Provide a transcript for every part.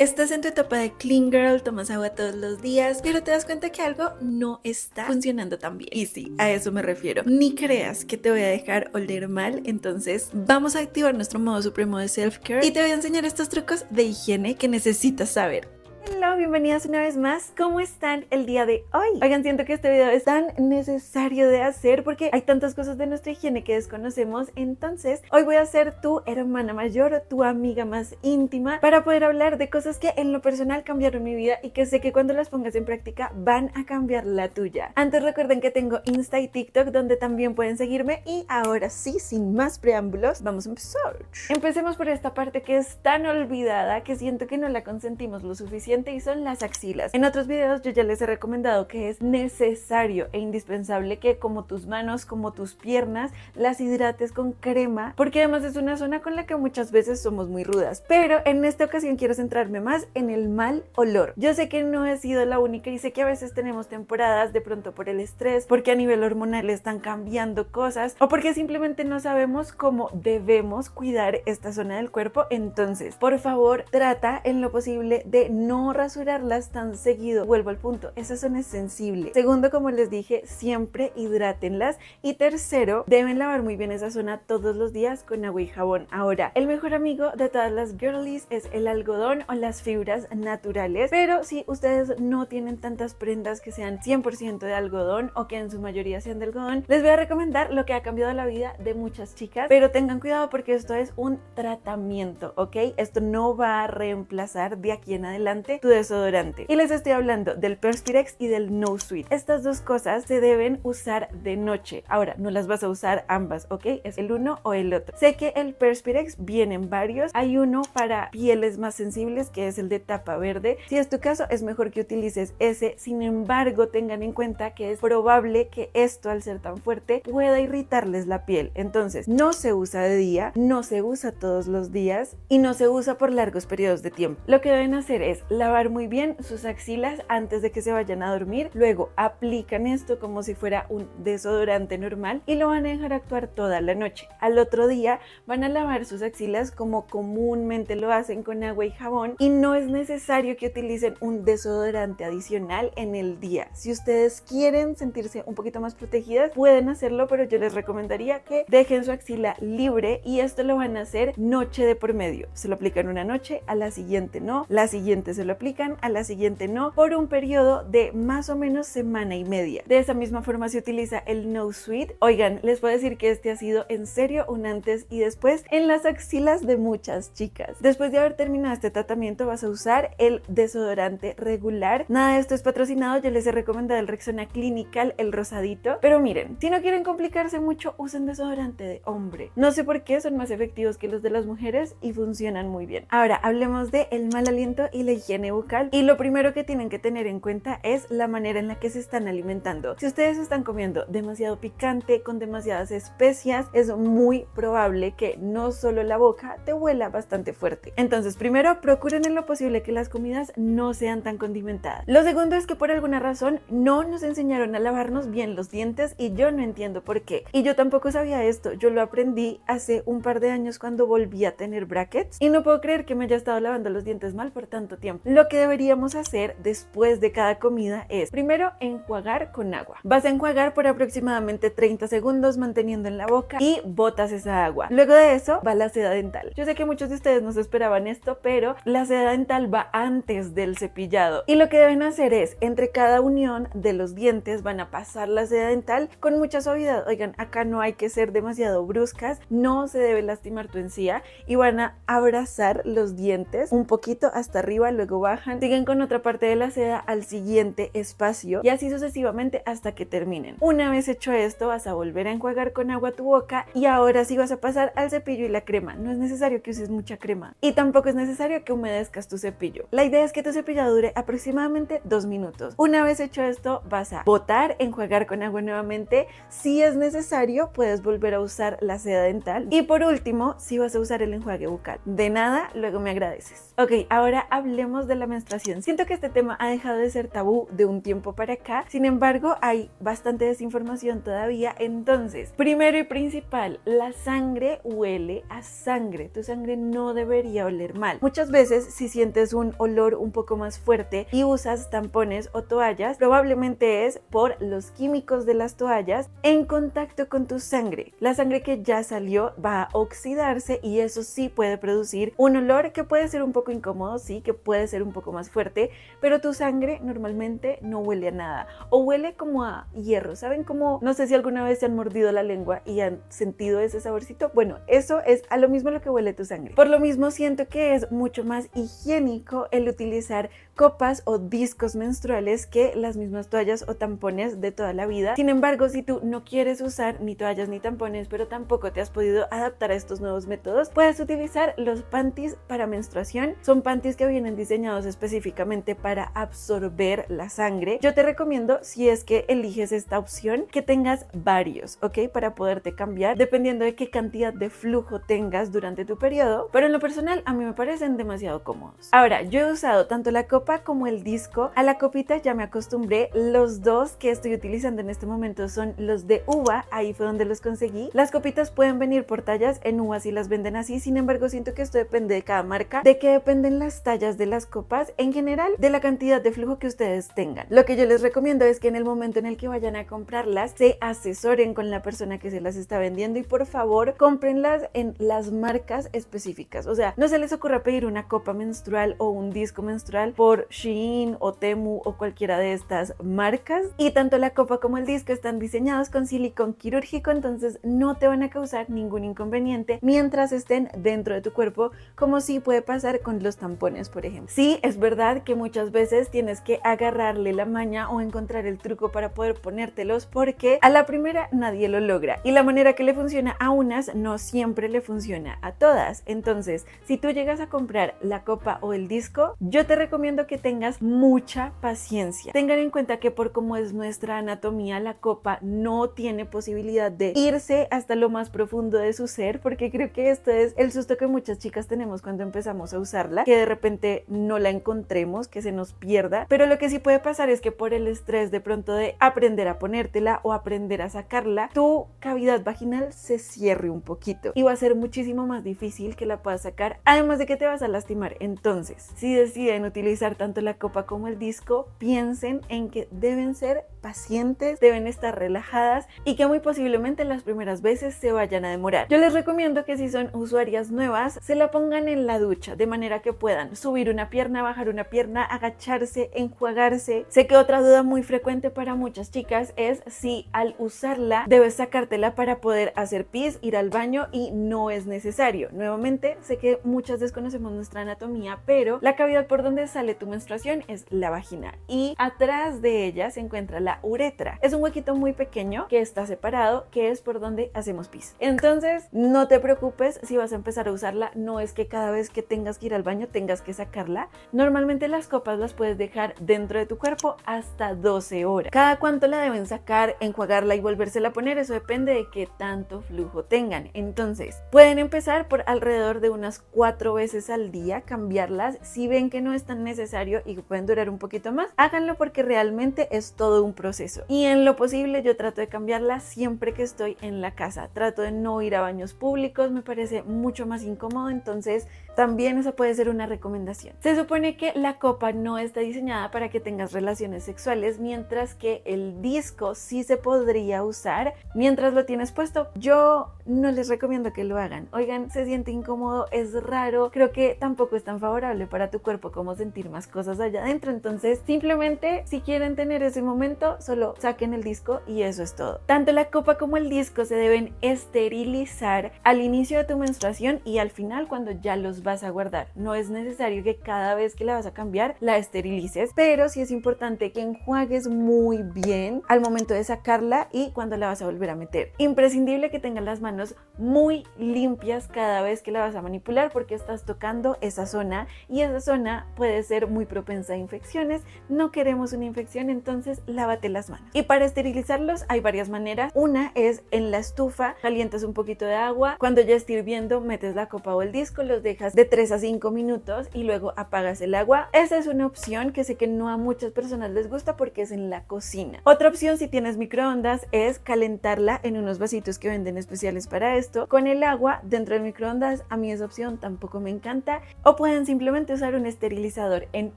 Estás en tu etapa de clean girl, tomas agua todos los días, pero te das cuenta que algo no está funcionando tan bien. Y sí, a eso me refiero. Ni creas que te voy a dejar oler mal, entonces vamos a activar nuestro modo supremo de self-care y te voy a enseñar estos trucos de higiene que necesitas saber. Hola, bienvenidas una vez más. ¿Cómo están el día de hoy? Oigan, siento que este video es tan necesario de hacer porque hay tantas cosas de nuestra higiene que desconocemos. Entonces, hoy voy a ser tu hermana mayor, tu amiga más íntima, para poder hablar de cosas que en lo personal cambiaron mi vida y que sé que cuando las pongas en práctica van a cambiar la tuya. Antes recuerden que tengo Insta y TikTok donde también pueden seguirme y ahora sí, sin más preámbulos, vamos a empezar. Empecemos por esta parte que es tan olvidada que siento que no la consentimos lo suficiente y son las axilas. En otros videos yo ya les he recomendado que es necesario e indispensable que como tus manos, como tus piernas, las hidrates con crema, porque además es una zona con la que muchas veces somos muy rudas. Pero en esta ocasión quiero centrarme más en el mal olor. Yo sé que no he sido la única y sé que a veces tenemos temporadas de pronto por el estrés, porque a nivel hormonal están cambiando cosas o porque simplemente no sabemos cómo debemos cuidar esta zona del cuerpo. Entonces, por favor, trata en lo posible de no no rasurarlas tan seguido. Vuelvo al punto, esas es sensibles. Segundo, como les dije, siempre hidrátenlas. Y tercero, deben lavar muy bien esa zona todos los días con agua y jabón. Ahora, el mejor amigo de todas las girlies es el algodón o las fibras naturales, pero si ustedes no tienen tantas prendas que sean 100% de algodón o que en su mayoría sean de algodón, les voy a recomendar lo que ha cambiado la vida de muchas chicas, pero tengan cuidado porque esto es un tratamiento, ¿ok? Esto no va a reemplazar de aquí en adelante tu desodorante. Y les estoy hablando del Perspirex y del No Sweet. Estas dos cosas se deben usar de noche. Ahora, no las vas a usar ambas, ¿ok? Es el uno o el otro. Sé que el Perspirex viene en varios. Hay uno para pieles más sensibles, que es el de tapa verde. Si es tu caso, es mejor que utilices ese. Sin embargo, tengan en cuenta que es probable que esto, al ser tan fuerte, pueda irritarles la piel. Entonces, no se usa de día, no se usa todos los días y no se usa por largos periodos de tiempo. Lo que deben hacer es lavar muy bien sus axilas antes de que se vayan a dormir. Luego aplican esto como si fuera un desodorante normal y lo van a dejar actuar toda la noche. Al otro día van a lavar sus axilas como comúnmente lo hacen con agua y jabón y no es necesario que utilicen un desodorante adicional en el día. Si ustedes quieren sentirse un poquito más protegidas, pueden hacerlo, pero yo les recomendaría que dejen su axila libre y esto lo van a hacer noche de por medio. Se lo aplican una noche, a la siguiente no, la siguiente se lo aplican, a la siguiente no, por un periodo de más o menos semana y media. De esa misma forma se utiliza el No Sweet. Oigan, les puedo decir que este ha sido en serio un antes y después en las axilas de muchas chicas. Después de haber terminado este tratamiento vas a usar el desodorante regular. Nada de esto es patrocinado, yo les he recomendado el Rexona Clinical, el rosadito. Pero miren, si no quieren complicarse mucho, usen desodorante de hombre. No sé por qué son más efectivos que los de las mujeres y funcionan muy bien. Ahora hablemos de el mal aliento y la higiene bucal y lo primero que tienen que tener en cuenta es la manera en la que se están alimentando. Si ustedes están comiendo demasiado picante con demasiadas especias, es muy probable que no solo la boca te huela bastante fuerte. Entonces, primero, procuren en lo posible que las comidas no sean tan condimentadas. Lo segundo es que por alguna razón no nos enseñaron a lavarnos bien los dientes y yo no entiendo por qué. Y yo tampoco sabía esto, yo lo aprendí hace un par de años cuando volví a tener brackets y no puedo creer que me haya estado lavando los dientes mal por tanto tiempo. Lo que deberíamos hacer después de cada comida es primero enjuagar con agua. Vas a enjuagar por aproximadamente 30 segundos manteniendo en la boca y botas esa agua. Luego de eso va la seda dental. Yo sé que muchos de ustedes no se esperaban esto, pero la seda dental va antes del cepillado y lo que deben hacer es entre cada unión de los dientes van a pasar la seda dental con mucha suavidad. Oigan, acá no hay que ser demasiado bruscas, no se debe lastimar tu encía y van a abrazar los dientes un poquito hasta arriba bajan, siguen con otra parte de la seda al siguiente espacio y así sucesivamente hasta que terminen. Una vez hecho esto, vas a volver a enjuagar con agua tu boca y ahora sí vas a pasar al cepillo y la crema. No es necesario que uses mucha crema y tampoco es necesario que humedezcas tu cepillo. La idea es que tu cepillado dure aproximadamente dos minutos. Una vez hecho esto, vas a botar, enjuagar con agua nuevamente. Si es necesario, puedes volver a usar la seda dental. Y por último, si vas a usar el enjuague bucal. De nada, luego me agradeces. Ok, ahora hablemos de la menstruación. Siento que este tema ha dejado de ser tabú de un tiempo para acá, sin embargo hay bastante desinformación todavía. Entonces, primero y principal, la sangre huele a sangre. Tu sangre no debería oler mal. Muchas veces si sientes un olor un poco más fuerte y usas tampones o toallas, probablemente es por los químicos de las toallas en contacto con tu sangre. La sangre que ya salió va a oxidarse y eso sí puede producir un olor que puede ser un poco incómodo, sí, que puede ser un poco más fuerte, pero tu sangre normalmente no huele a nada o huele como a hierro. ¿Saben cómo? No sé si alguna vez se han mordido la lengua y han sentido ese saborcito. Bueno, eso es a lo mismo lo que huele tu sangre. Por lo mismo siento que es mucho más higiénico el utilizar copas o discos menstruales que las mismas toallas o tampones de toda la vida. Sin embargo, si tú no quieres usar ni toallas ni tampones, pero tampoco te has podido adaptar a estos nuevos métodos, puedes utilizar los panties para menstruación. Son panties que vienen diseñados específicamente para absorber la sangre. Yo te recomiendo, si es que eliges esta opción, que tengas varios, ¿ok? Para poderte cambiar, dependiendo de qué cantidad de flujo tengas durante tu periodo. Pero en lo personal, a mí me parecen demasiado cómodos. Ahora, yo he usado tanto la copa como el disco. A la copita ya me acostumbré. Los dos que estoy utilizando en este momento son los de uva. Ahí fue donde los conseguí. Las copitas pueden venir por tallas en uvas si las venden así. Sin embargo, siento que esto depende de cada marca, de qué dependen las tallas de las copas, en general de la cantidad de flujo que ustedes tengan. Lo que yo les recomiendo es que en el momento en el que vayan a comprarlas, se asesoren con la persona que se las está vendiendo y por favor cómprenlas en las marcas específicas. O sea, no se les ocurra pedir una copa menstrual o un disco menstrual por Shein o Temu o cualquiera de estas marcas. Y tanto la copa como el disco están diseñados con silicón quirúrgico, entonces no te van a causar ningún inconveniente mientras estén dentro de tu cuerpo, como sí puede pasar con los tampones, por ejemplo. Sí, es verdad que muchas veces tienes que agarrarle la maña o encontrar el truco para poder ponértelos porque a la primera nadie lo logra y la manera que le funciona a unas no siempre le funciona a todas. Entonces, si tú llegas a comprar la copa o el disco, yo te recomiendo que tengas mucha paciencia. Tengan en cuenta que por cómo es nuestra anatomía, la copa no tiene posibilidad de irse hasta lo más profundo de su ser porque creo que esto es el susto que muchas chicas tenemos cuando empezamos a usarla, que de repente no no la encontremos, que se nos pierda, pero lo que sí puede pasar es que por el estrés de pronto de aprender a ponértela o aprender a sacarla, tu cavidad vaginal se cierre un poquito y va a ser muchísimo más difícil que la puedas sacar, además de que te vas a lastimar. Entonces, si deciden utilizar tanto la copa como el disco, piensen en que deben ser pacientes, deben estar relajadas y que muy posiblemente las primeras veces se vayan a demorar. Yo les recomiendo que si son usuarias nuevas, se la pongan en la ducha de manera que puedan subir una pieza bajar una pierna, agacharse, enjuagarse. Sé que otra duda muy frecuente para muchas chicas es si al usarla debes sacártela para poder hacer pis, ir al baño y no es necesario. Nuevamente, sé que muchas desconocemos nuestra anatomía, pero la cavidad por donde sale tu menstruación es la vagina y atrás de ella se encuentra la uretra. Es un huequito muy pequeño que está separado, que es por donde hacemos pis. Entonces, no te preocupes si vas a empezar a usarla, no es que cada vez que tengas que ir al baño tengas que sacarla, Normalmente las copas las puedes dejar dentro de tu cuerpo hasta 12 horas. Cada cuánto la deben sacar, enjuagarla y volvérsela a poner, eso depende de qué tanto flujo tengan. Entonces, pueden empezar por alrededor de unas 4 veces al día, cambiarlas. Si ven que no es tan necesario y que pueden durar un poquito más, háganlo porque realmente es todo un proceso. Y en lo posible yo trato de cambiarlas siempre que estoy en la casa. Trato de no ir a baños públicos, me parece mucho más incómodo, entonces también esa puede ser una recomendación. Se supone que la copa no está diseñada para que tengas relaciones sexuales, mientras que el disco sí se podría usar mientras lo tienes puesto. Yo no les recomiendo que lo hagan. Oigan, se siente incómodo, es raro, creo que tampoco es tan favorable para tu cuerpo como sentir más cosas allá adentro. Entonces, simplemente si quieren tener ese momento, solo saquen el disco y eso es todo. Tanto la copa como el disco se deben esterilizar al inicio de tu menstruación y al final cuando ya los vas a guardar. No es necesario que cada vez que la vas a cambiar la esterilices, pero sí es importante que enjuagues muy bien al momento de sacarla y cuando la vas a volver a meter. Imprescindible que tengas las manos muy limpias cada vez que la vas a manipular porque estás tocando esa zona y esa zona puede ser muy propensa a infecciones. No queremos una infección, entonces lávate las manos. Y para esterilizarlos hay varias maneras. Una es en la estufa, calientas un poquito de agua, cuando ya esté hirviendo metes la copa o el disco, los dejas de 3 a 5 minutos y luego apagas el agua. esa es una opción que sé que no a muchas personas les gusta porque es en la cocina. Otra opción si tienes microondas es calentarla en unos vasitos que venden especiales para esto con el agua dentro del microondas. A mí esa opción tampoco me encanta. O pueden simplemente usar un esterilizador en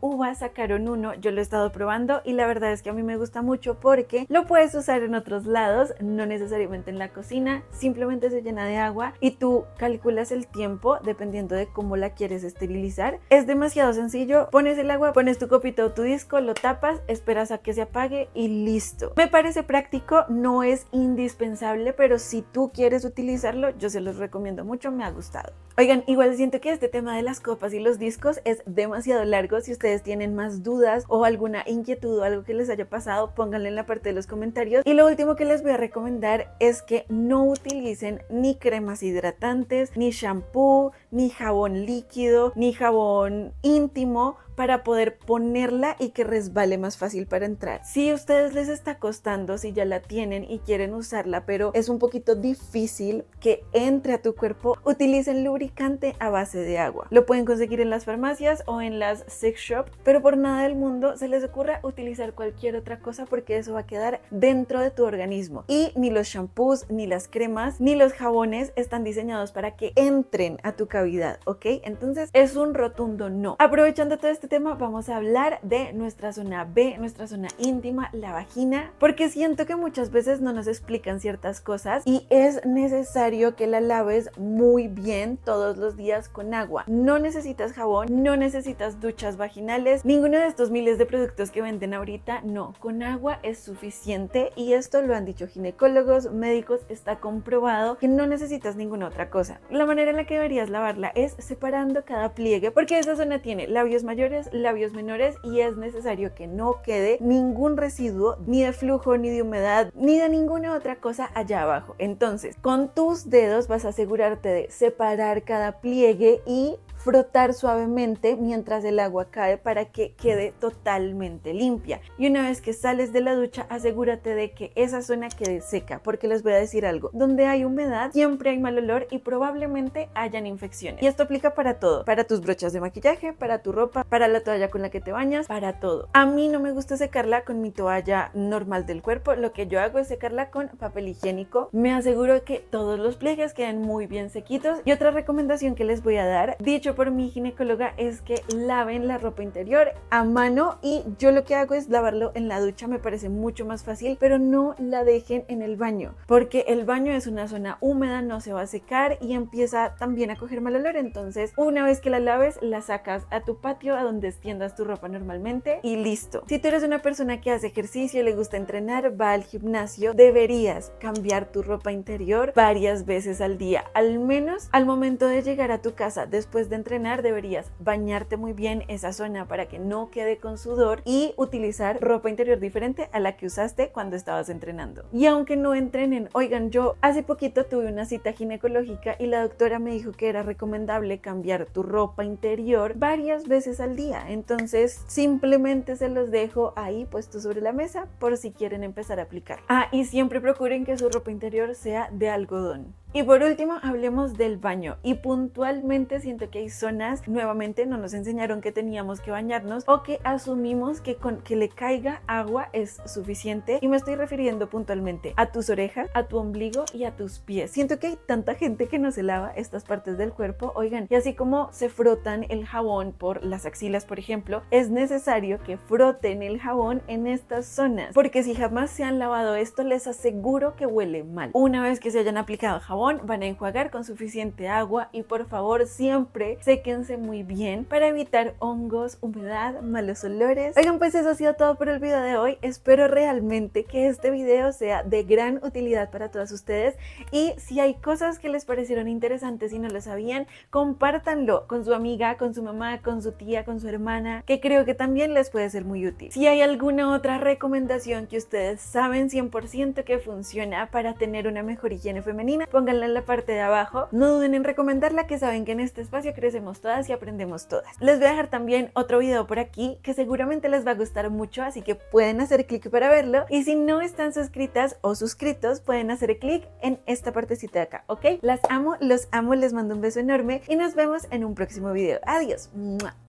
uva. Sacaron uno, yo lo he estado probando y la verdad es que a mí me gusta mucho porque lo puedes usar en otros lados, no necesariamente en la cocina. Simplemente se llena de agua y tú calculas el tiempo dependiendo de cómo cómo la quieres esterilizar. Es demasiado sencillo, pones el agua, pones tu copito o tu disco, lo tapas, esperas a que se apague y listo. Me parece práctico, no es indispensable, pero si tú quieres utilizarlo, yo se los recomiendo mucho, me ha gustado. Oigan, igual siento que este tema de las copas y los discos es demasiado largo. Si ustedes tienen más dudas o alguna inquietud o algo que les haya pasado, pónganlo en la parte de los comentarios. Y lo último que les voy a recomendar es que no utilicen ni cremas hidratantes, ni shampoo, ni jabón líquido, ni jabón íntimo, para poder ponerla y que resbale más fácil para entrar. Si a ustedes les está costando, si ya la tienen y quieren usarla, pero es un poquito difícil que entre a tu cuerpo, utilicen lubricante a base de agua. Lo pueden conseguir en las farmacias o en las sex shop, pero por nada del mundo se les ocurra utilizar cualquier otra cosa porque eso va a quedar dentro de tu organismo. Y ni los shampoos, ni las cremas, ni los jabones están diseñados para que entren a tu cavidad, ¿ok? Entonces es un rotundo no. Aprovechando todo este este tema vamos a hablar de nuestra zona B, nuestra zona íntima, la vagina, porque siento que muchas veces no nos explican ciertas cosas y es necesario que la laves muy bien todos los días con agua. No necesitas jabón, no necesitas duchas vaginales, ninguno de estos miles de productos que venden ahorita, no, con agua es suficiente y esto lo han dicho ginecólogos, médicos, está comprobado que no necesitas ninguna otra cosa. La manera en la que deberías lavarla es separando cada pliegue porque esa zona tiene labios mayores, labios menores y es necesario que no quede ningún residuo ni de flujo, ni de humedad, ni de ninguna otra cosa allá abajo. Entonces, con tus dedos vas a asegurarte de separar cada pliegue y frotar suavemente mientras el agua cae para que quede totalmente limpia. Y una vez que sales de la ducha, asegúrate de que esa zona quede seca, porque les voy a decir algo, donde hay humedad siempre hay mal olor y probablemente hayan infecciones. Y esto aplica para todo, para tus brochas de maquillaje, para tu ropa, para la toalla con la que te bañas, para todo. A mí no me gusta secarla con mi toalla normal del cuerpo, lo que yo hago es secarla con papel higiénico. Me aseguro que todos los pliegues queden muy bien sequitos. Y otra recomendación que les voy a dar, dicho por mi ginecóloga es que laven la ropa interior a mano y yo lo que hago es lavarlo en la ducha, me parece mucho más fácil, pero no la dejen en el baño, porque el baño es una zona húmeda, no se va a secar y empieza también a coger mal olor, entonces una vez que la laves la sacas a tu patio, a donde extiendas tu ropa normalmente y listo. Si tú eres una persona que hace ejercicio, le gusta entrenar, va al gimnasio, deberías cambiar tu ropa interior varias veces al día, al menos al momento de llegar a tu casa después de entrenar deberías bañarte muy bien esa zona para que no quede con sudor y utilizar ropa interior diferente a la que usaste cuando estabas entrenando. Y aunque no entrenen, oigan, yo hace poquito tuve una cita ginecológica y la doctora me dijo que era recomendable cambiar tu ropa interior varias veces al día. Entonces simplemente se los dejo ahí puesto sobre la mesa por si quieren empezar a aplicar. Ah, y siempre procuren que su ropa interior sea de algodón. Y por último, hablemos del baño. Y puntualmente siento que hay zonas, nuevamente no nos enseñaron que teníamos que bañarnos o que asumimos que con que le caiga agua es suficiente. Y me estoy refiriendo puntualmente a tus orejas, a tu ombligo y a tus pies. Siento que hay tanta gente que no se lava estas partes del cuerpo. Oigan, y así como se frotan el jabón por las axilas, por ejemplo, es necesario que froten el jabón en estas zonas. Porque si jamás se han lavado esto, les aseguro que huele mal. Una vez que se hayan aplicado jabón, van a enjuagar con suficiente agua y por favor siempre séquense muy bien para evitar hongos, humedad, malos olores. Oigan, pues eso ha sido todo por el video de hoy. Espero realmente que este video sea de gran utilidad para todas ustedes y si hay cosas que les parecieron interesantes y no lo sabían, compártanlo con su amiga, con su mamá, con su tía, con su hermana, que creo que también les puede ser muy útil. Si hay alguna otra recomendación que ustedes saben 100% que funciona para tener una mejor higiene femenina, pongan en la parte de abajo. No duden en recomendarla que saben que en este espacio crecemos todas y aprendemos todas. Les voy a dejar también otro video por aquí que seguramente les va a gustar mucho, así que pueden hacer clic para verlo. Y si no están suscritas o suscritos, pueden hacer clic en esta partecita de acá, ¿ok? Las amo, los amo, les mando un beso enorme y nos vemos en un próximo video. Adiós.